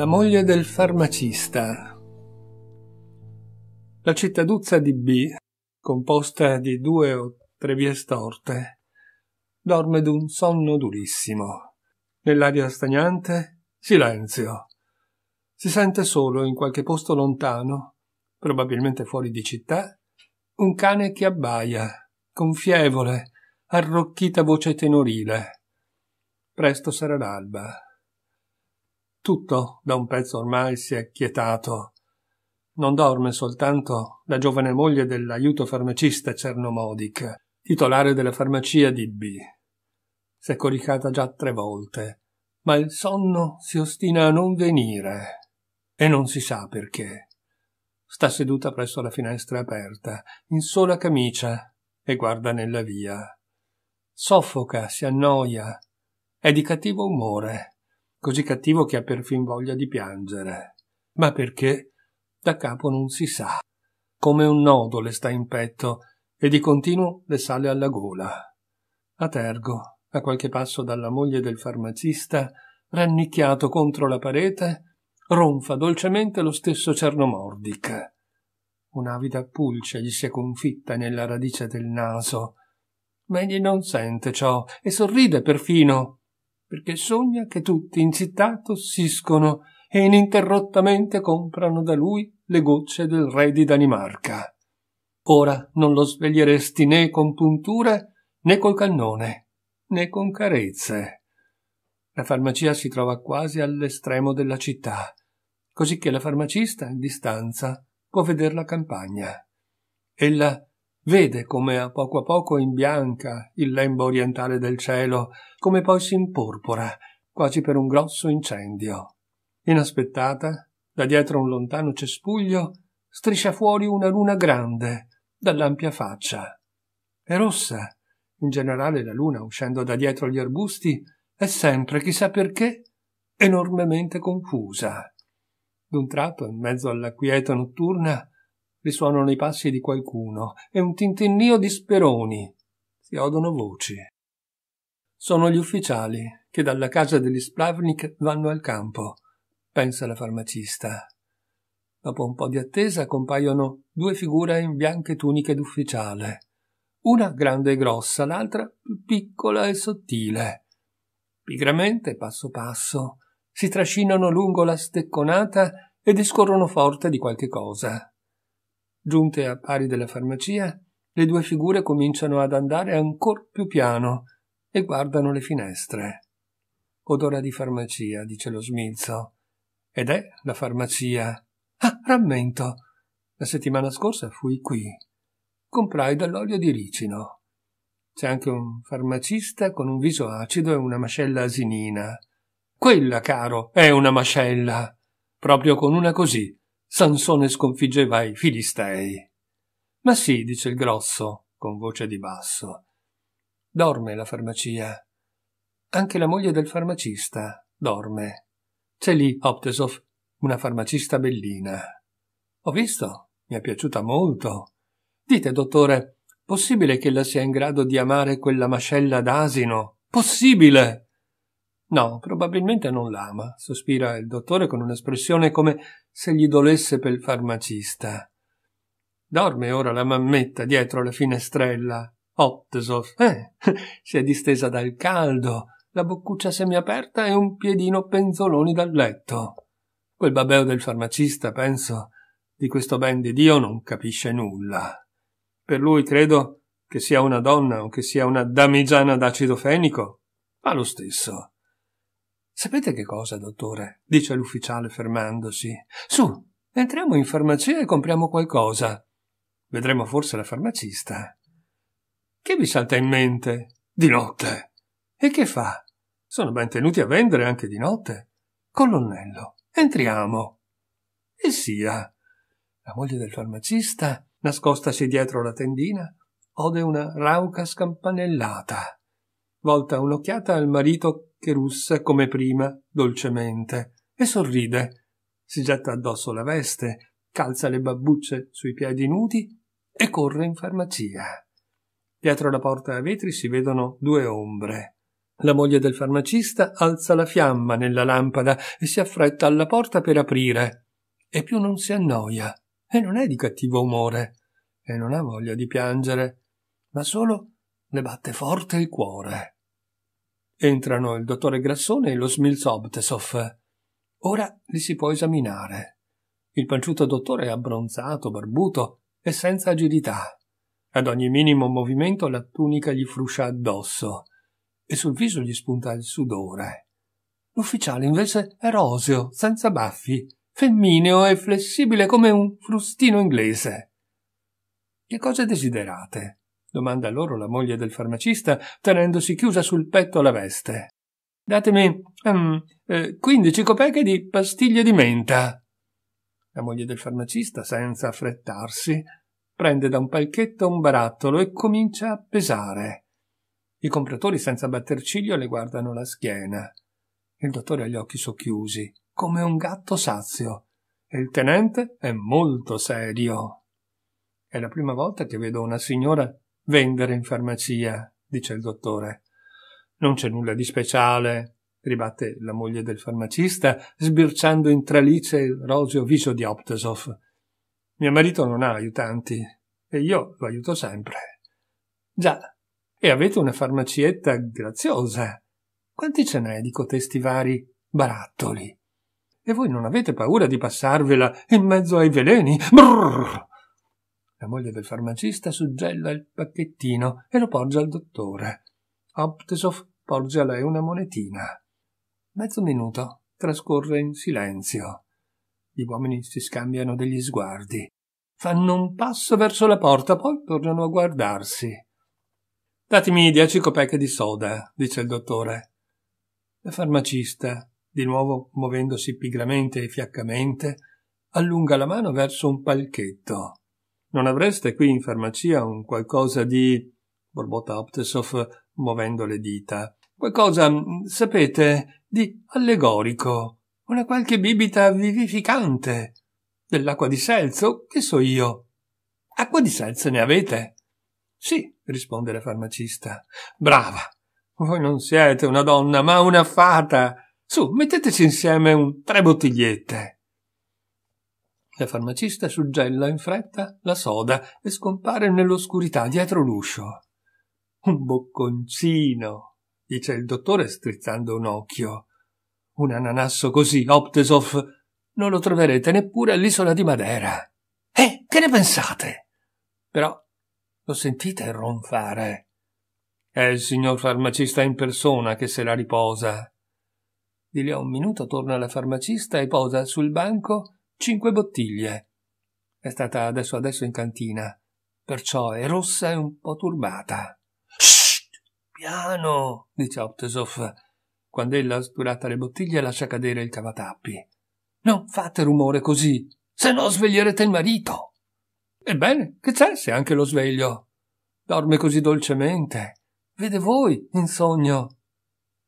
La moglie del farmacista. La cittaduzza di B, composta di due o tre vie storte, dorme d'un sonno durissimo. Nell'aria stagnante, silenzio. Si sente solo in qualche posto lontano, probabilmente fuori di città, un cane che abbaia, confievole, arrocchita voce tenorile. Presto sarà l'alba. Tutto da un pezzo ormai si è quietato. Non dorme soltanto la giovane moglie dell'aiuto farmacista Cernomodic, titolare della farmacia di B. Si è coricata già tre volte, ma il sonno si ostina a non venire. E non si sa perché. Sta seduta presso la finestra aperta, in sola camicia, e guarda nella via. Soffoca, si annoia, è di cattivo umore così cattivo che ha perfin voglia di piangere. Ma perché? Da capo non si sa. Come un nodo le sta in petto e di continuo le sale alla gola. A Tergo, a qualche passo dalla moglie del farmacista, rannicchiato contro la parete, ronfa dolcemente lo stesso Cernomordic. Un'avida pulce gli si è confitta nella radice del naso. Ma Egli non sente ciò e sorride perfino perché sogna che tutti in città tossiscono e ininterrottamente comprano da lui le gocce del re di Danimarca. Ora non lo sveglieresti né con punture, né col cannone, né con carezze. La farmacia si trova quasi all'estremo della città, così che la farmacista, in distanza, può veder la campagna. Ella Vede come a poco a poco imbianca il lembo orientale del cielo, come poi si impurpora, quasi per un grosso incendio. Inaspettata, da dietro un lontano cespuglio, striscia fuori una luna grande, dall'ampia faccia. È rossa. In generale la luna, uscendo da dietro gli arbusti, è sempre, chissà perché, enormemente confusa. D'un tratto, in mezzo alla quieta notturna, risuonano i passi di qualcuno e un tintinnio di speroni. Si odono voci. Sono gli ufficiali che dalla casa degli Splavnik vanno al campo, pensa la farmacista. Dopo un po' di attesa compaiono due figure in bianche tuniche d'ufficiale. Una grande e grossa, l'altra più piccola e sottile. Pigramente, passo passo, si trascinano lungo la stecconata e discorrono forte di qualche cosa. Giunte a pari della farmacia, le due figure cominciano ad andare ancor più piano e guardano le finestre. Odora di farmacia, dice lo smilzo. Ed è la farmacia. Ah, rammento. La settimana scorsa fui qui. Comprai dell'olio di ricino. C'è anche un farmacista con un viso acido e una mascella asinina. Quella, caro, è una mascella. Proprio con una così Sansone sconfiggeva i Filistei. Ma sì, dice il grosso, con voce di basso. Dorme la farmacia. Anche la moglie del farmacista dorme. C'è lì Optesov, una farmacista bellina. Ho visto, mi è piaciuta molto. Dite, dottore, possibile che ella sia in grado di amare quella mascella d'asino? Possibile! No, probabilmente non l'ama, sospira il dottore con un'espressione come se gli dolesse per il farmacista. Dorme ora la mammetta dietro la finestrella. Ottesov, oh, eh, si è distesa dal caldo, la boccuccia semiaperta e un piedino penzoloni dal letto. Quel babeo del farmacista, penso, di questo ben di Dio non capisce nulla. Per lui credo che sia una donna o che sia una damigiana d'acido fenico, fa lo stesso. Sapete che cosa, dottore? dice l'ufficiale fermandosi. Su, entriamo in farmacia e compriamo qualcosa. Vedremo forse la farmacista. Che vi salta in mente? Di notte. E che fa? Sono ben tenuti a vendere anche di notte. Colonnello, entriamo. E sia. La moglie del farmacista, nascostasi dietro la tendina, ode una rauca scampanellata. Volta un'occhiata al marito che russa come prima dolcemente e sorride. Si getta addosso la veste, calza le babbucce sui piedi nudi e corre in farmacia. Dietro la porta a vetri si vedono due ombre. La moglie del farmacista alza la fiamma nella lampada e si affretta alla porta per aprire. E più non si annoia, e non è di cattivo umore, e non ha voglia di piangere, ma solo le batte forte il cuore. Entrano il dottore Grassone e lo Smilzobtesov. Ora li si può esaminare. Il panciuto dottore è abbronzato, barbuto e senza agilità. Ad ogni minimo movimento la tunica gli fruscia addosso e sul viso gli spunta il sudore. L'ufficiale invece è roseo, senza baffi, femmineo e flessibile come un frustino inglese. Che cosa desiderate? domanda loro la moglie del farmacista, tenendosi chiusa sul petto la veste. Datemi um, eh, 15 copeche di pastiglie di menta. La moglie del farmacista, senza affrettarsi, prende da un palchetto un barattolo e comincia a pesare. I compratori, senza batter ciglio, le guardano la schiena. Il dottore ha gli occhi socchiusi, come un gatto sazio, e il tenente è molto serio. È la prima volta che vedo una signora vendere in farmacia, dice il dottore. Non c'è nulla di speciale, ribatte la moglie del farmacista, sbirciando in tralice il roseo viso di Optesov. Mio marito non ha aiutanti e io lo aiuto sempre. Già, e avete una farmacietta graziosa. Quanti ce n'è di cotesti vari barattoli? E voi non avete paura di passarvela in mezzo ai veleni? Brrr! La moglie del farmacista suggella il pacchettino e lo porge al dottore. Optesov porge a lei una monetina. Mezzo minuto trascorre in silenzio. Gli uomini si scambiano degli sguardi. Fanno un passo verso la porta, poi tornano a guardarsi. Datemi dieci copecche di soda, dice il dottore. La farmacista, di nuovo muovendosi pigramente e fiaccamente, allunga la mano verso un palchetto. Non avreste qui in farmacia un qualcosa di borbotta Optesov muovendo le dita. Qualcosa, mm, sapete, di allegorico, una qualche bibita vivificante. Dell'acqua di selzo, che so io. Acqua di selzo ne avete? Sì, risponde la farmacista. Brava. Voi non siete una donna, ma una fata. Su, metteteci insieme un tre bottigliette. La farmacista suggella in fretta la soda e scompare nell'oscurità dietro l'uscio. Un bocconcino, dice il dottore strizzando un occhio. Un ananasso così, Optesoff, non lo troverete neppure all'isola di Madera. Eh, che ne pensate? Però lo sentite ronfare. È il signor farmacista in persona che se la riposa. Di lì a un minuto torna la farmacista e posa sul banco Cinque bottiglie. È stata adesso adesso in cantina, perciò è rossa e un po' turbata. Shh! Piano! dice Optesov. Quando ella, sturata le bottiglie, lascia cadere il cavatappi. Non fate rumore così, se no sveglierete il marito. Ebbene, che c'è se anche lo sveglio? Dorme così dolcemente. Vede voi, in sogno.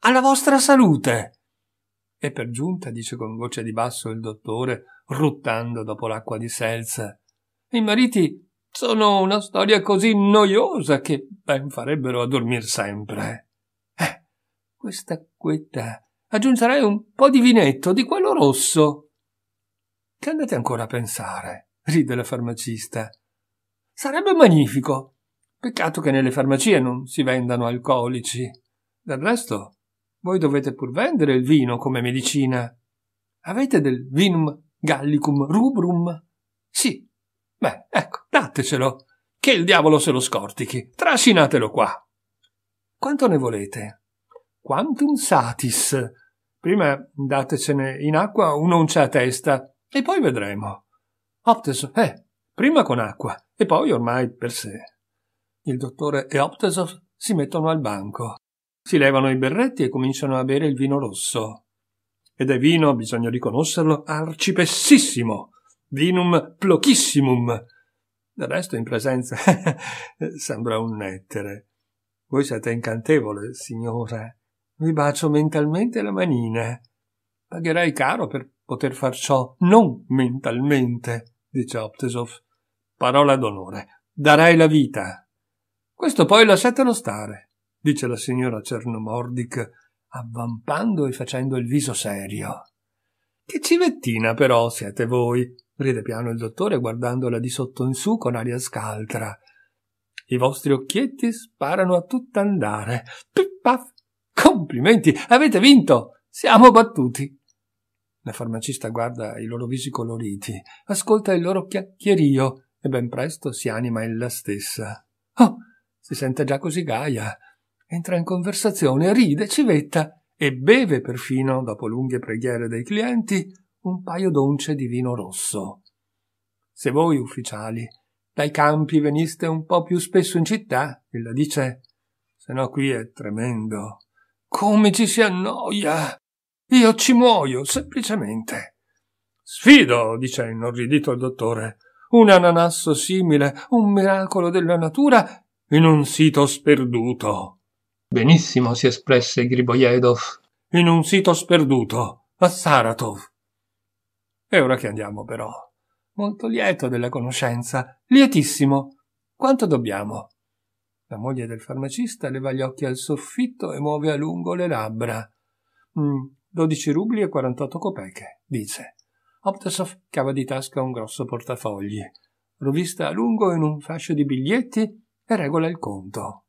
Alla vostra salute! E per giunta, dice con voce di basso il dottore, ruttando dopo l'acqua di selsa. I mariti sono una storia così noiosa che ben farebbero a dormire sempre. Eh, questa quetta. Aggiungerei un po' di vinetto, di quello rosso. Che andate ancora a pensare? ride la farmacista. Sarebbe magnifico. Peccato che nelle farmacie non si vendano alcolici. Del resto, voi dovete pur vendere il vino come medicina. Avete del vinum Gallicum rubrum. Sì. Beh, ecco, datecelo. Che il diavolo se lo scortichi. Trascinatelo qua. Quanto ne volete? Quantum satis. Prima datecene in acqua un'oncia a testa e poi vedremo. Optes, eh, prima con acqua e poi ormai per sé. Il dottore e Optesos si mettono al banco, si levano i berretti e cominciano a bere il vino rosso ed è vino, bisogna riconoscerlo, arcipessissimo, vinum plochissimum. Del resto, in presenza, sembra un nettere. Voi siete incantevole, signora. Vi bacio mentalmente la manina. Pagherei caro per poter far ciò, non mentalmente, dice Optesov. Parola d'onore. Darai la vita. Questo poi lasciatelo stare, dice la signora Cernomordic avvampando e facendo il viso serio. Che civettina però siete voi, ride piano il dottore guardandola di sotto in su con aria scaltra. I vostri occhietti sparano a tutt'andare. Pip paf! Complimenti, avete vinto! Siamo battuti! La farmacista guarda i loro visi coloriti, ascolta il loro chiacchierio e ben presto si anima ella stessa. Oh, si sente già così gaia entra in conversazione, ride, civetta e beve perfino, dopo lunghe preghiere dei clienti, un paio d'once di vino rosso. Se voi, ufficiali, dai campi veniste un po' più spesso in città, ella dice, se no qui è tremendo. Come ci si annoia! Io ci muoio, semplicemente. Sfido, dice inorridito il dottore, un ananasso simile, un miracolo della natura, in un sito sperduto. Benissimo si espresse Griboyedov. In un sito sperduto, a Saratov. E ora che andiamo, però. Molto lieto della conoscenza, lietissimo. Quanto dobbiamo? La moglie del farmacista leva gli occhi al soffitto e muove a lungo le labbra. Mm, 12 rubli e quarantotto copeche, dice. Optasov cava di tasca un grosso portafogli, rovista a lungo in un fascio di biglietti e regola il conto.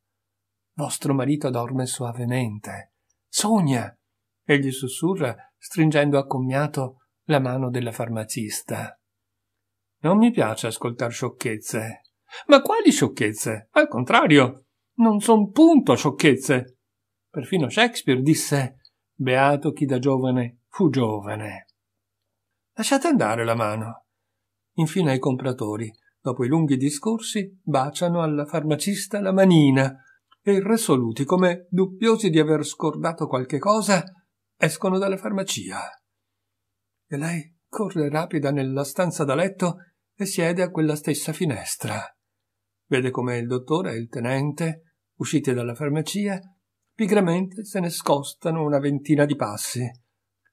Vostro marito dorme suavemente. Sogna! egli sussurra, stringendo a commiato la mano della farmacista. Non mi piace ascoltar sciocchezze. Ma quali sciocchezze? Al contrario, non son punto sciocchezze. Perfino Shakespeare disse Beato chi da giovane fu giovane. Lasciate andare la mano. Infine i compratori, dopo i lunghi discorsi, baciano alla farmacista la manina, e irresoluti come dubbiosi di aver scordato qualche cosa, escono dalla farmacia. E lei corre rapida nella stanza da letto e siede a quella stessa finestra. Vede come il dottore e il tenente, usciti dalla farmacia, pigramente se ne scostano una ventina di passi.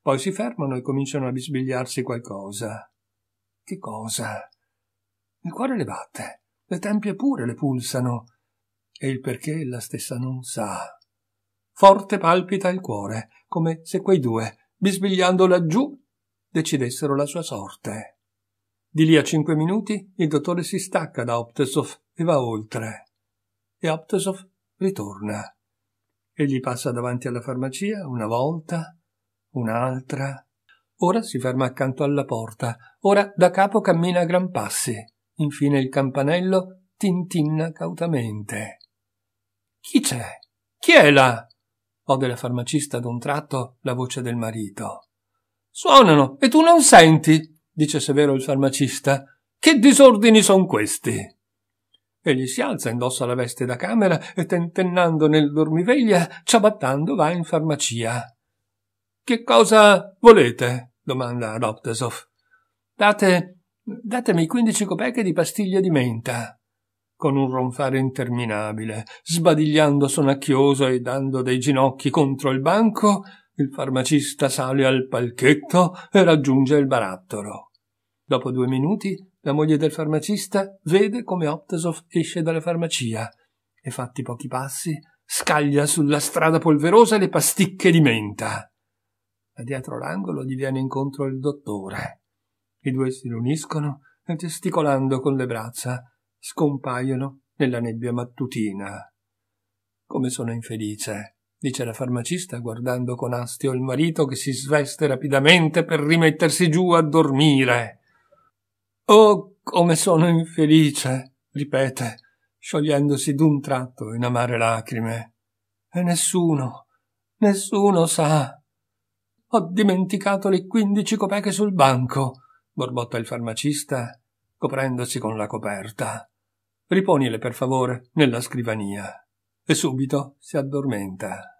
Poi si fermano e cominciano a bisbigliarsi qualcosa. Che cosa? Il cuore le batte, le tempie pure le pulsano, e il perché ella stessa non sa. Forte palpita il cuore, come se quei due, bisbigliando laggiù, decidessero la sua sorte. Di lì a cinque minuti il dottore si stacca da Optesov e va oltre. E Optesov ritorna. Egli passa davanti alla farmacia una volta, un'altra. Ora si ferma accanto alla porta, ora da capo cammina a gran passi. Infine il campanello tintinna cautamente. Chi c'è? Chi è là? ode la farmacista ad un tratto la voce del marito. Suonano e tu non senti, dice severo il farmacista. Che disordini son questi? Egli si alza, indossa la veste da camera e tentennando nel dormiveglia, ciabattando va in farmacia. Che cosa volete? domanda Roptesov. Date, datemi quindici copeche di pastiglia di menta con un ronfare interminabile, sbadigliando sonacchioso e dando dei ginocchi contro il banco, il farmacista sale al palchetto e raggiunge il barattolo. Dopo due minuti la moglie del farmacista vede come Optasov esce dalla farmacia e, fatti pochi passi, scaglia sulla strada polverosa le pasticche di menta. Da dietro l'angolo gli viene incontro il dottore. I due si riuniscono e gesticolando con le braccia scompaiono nella nebbia mattutina. Come sono infelice, dice la farmacista guardando con astio il marito che si sveste rapidamente per rimettersi giù a dormire. Oh, come sono infelice, ripete, sciogliendosi d'un tratto in amare lacrime. E nessuno, nessuno sa. Ho dimenticato le quindici copeche sul banco, borbotta il farmacista, coprendosi con la coperta. Riponile per favore nella scrivania. E subito si addormenta.